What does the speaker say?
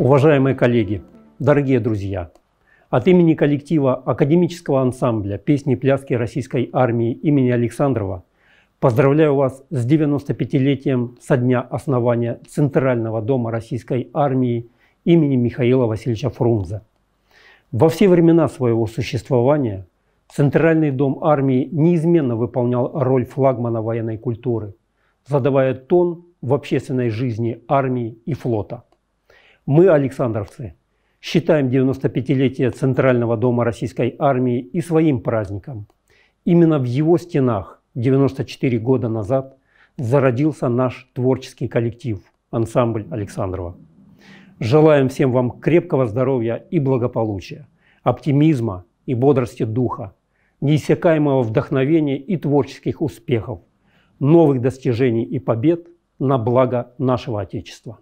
Уважаемые коллеги, дорогие друзья, от имени коллектива академического ансамбля песни и пляски Российской армии имени Александрова поздравляю вас с 95-летием со дня основания Центрального дома Российской армии имени Михаила Васильевича Фрунзе. Во все времена своего существования Центральный дом армии неизменно выполнял роль флагмана военной культуры, задавая тон в общественной жизни армии и флота – мы, александровцы, считаем 95-летие Центрального дома Российской армии и своим праздником. Именно в его стенах 94 года назад зародился наш творческий коллектив «Ансамбль Александрова». Желаем всем вам крепкого здоровья и благополучия, оптимизма и бодрости духа, неиссякаемого вдохновения и творческих успехов, новых достижений и побед на благо нашего Отечества.